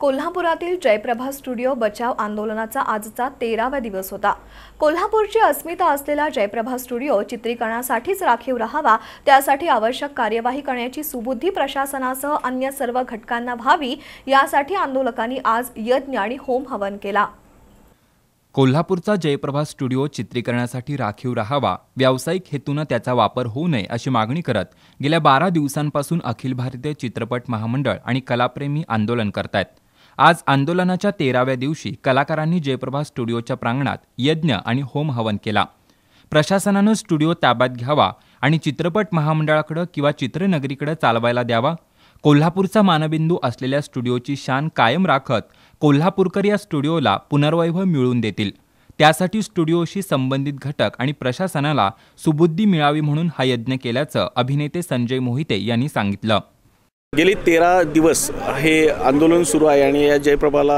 कोल्हापुरातील जयप्रभा स्टुडिओ बचाव आंदोलनाचा आजचा तेरावा दिवस होता कोल्हापूरची अस्मिता असलेला जयप्रभा स्टुडिओ चित्रीकरणासाठीच राखीव राहावा त्यासाठी आवश्यक कार्यवाही करण्याची सुबुद्धी प्रशासनासह अन्य सर्व घटकांना व्हावी यासाठी आंदोलकांनी आज यज्ञ आणि होम हवन केला कोल्हापूरचा जयप्रभा स्टुडिओ चित्रीकरणासाठी राखीव राहावा व्यावसायिक हेतूनं त्याचा वापर होऊ नये अशी मागणी करत गेल्या बारा दिवसांपासून अखिल भारतीय चित्रपट महामंडळ आणि कलाप्रेमी आंदोलन करत आहेत आज आंदोलनाच्या तेराव्या दिवशी कलाकारांनी जयप्रभा स्टुडिओच्या प्रांगणात यज्ञ आणि होम हवन केला प्रशासनानं स्टुडिओ ताब्यात घ्यावा आणि चित्रपट महामंडळाकडं किंवा चित्रनगरीकडे चालवायला द्यावा कोल्हापूरचा मानबिंदू असलेल्या स्टुडिओची शान कायम राखत कोल्हापूरकर या स्टुडिओला पुनर्वैभव मिळवून देतील त्यासाठी स्टुडिओशी संबंधित घटक आणि प्रशासनाला सुबुद्धी मिळावी म्हणून हा यज्ञ केल्याचं अभिनेते संजय मोहिते यांनी सांगितलं गेली तेरा दिवस हे आंदोलन सुरू आहे आणि या जयप्रभाला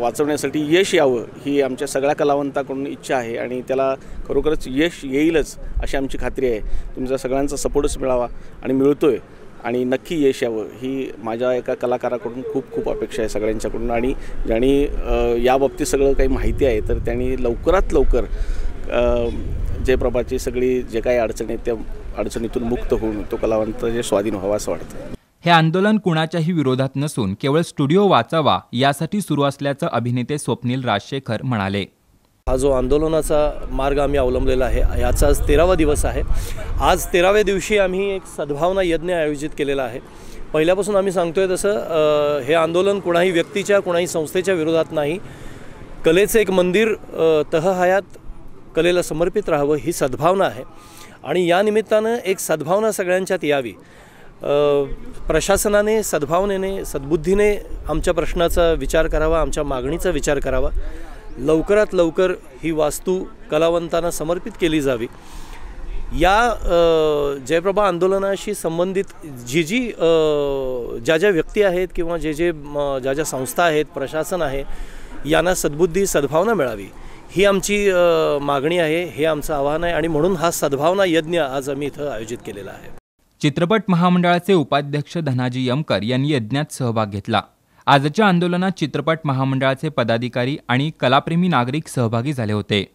वाचवण्यासाठी यश यावं ही आमच्या सगळ्या कलावंताकडून इच्छा आहे आणि त्याला खरोखरच यश येईलच अशी आमची खात्री आहे तुमचा सगळ्यांचा सपोर्टच मिळावा आणि मिळतो आहे आणि नक्की यश यावं ही माझ्या एका कलाकाराकडून खूप खूप अपेक्षा आहे सगळ्यांच्याकडून आणि ज्यांनी याबाबतीत सगळं काही माहिती आहे तर त्यांनी लवकरात लवकर जयप्रभाची सगळी जे काही अडचणी आहेत त्या अडचणीतून मुक्त होऊन तो कलावंत जे स्वाधीन व्हावा असं वाटतं हे आंदोलन कुणाच्याही विरोधात नसून केवळ स्टुडिओ वाचावा यासाठी सुरू असल्याचं अभिनेते स्वप्नील राजशेखर म्हणाले हा जो आंदोलनाचा मार्ग आम्ही अवलंबलेला आहे याचा आज तेरावा दिवस आहे आज तेराव्या दिवशी आम्ही एक सद्भावना यज्ञ आयोजित केलेला आहे पहिल्यापासून आम्ही सांगतोय तसं हे आंदोलन कुणाही व्यक्तीच्या कुणाही संस्थेच्या विरोधात नाही कलेचं एक मंदिर हयात कलेला समर्पित राहावं ही सद्भावना आहे आणि या निमित्तानं एक सद्भावना सगळ्यांच्यात यावी प्रशासनाने सद्भावनेने सद्बुद्धीने आमच्या प्रश्नाचा विचार करावा आमच्या मागणीचा विचार करावा लवकरात लवकर ही वास्तू कलावंतांना समर्पित केली जावी या जयप्रभा आंदोलनाशी संबंधित जी जी ज्या ज्या व्यक्ती आहेत किंवा जे जे ज्या ज्या संस्था आहेत प्रशासन आहे यांना सद्बुद्धी सद्भावना मिळावी ही आमची मागणी आहे हे आमचं आव्हान आहे आणि म्हणून हा सद्भावना यज्ञ आज आम्ही इथं आयोजित केलेला आहे चित्रपट महामंडळाचे उपाध्यक्ष धनाजी यमकर यांनी यज्ञात सहभाग घेतला आजच्या आंदोलनात चित्रपट महामंडळाचे पदाधिकारी आणि कलाप्रेमी नागरिक सहभागी झाले होते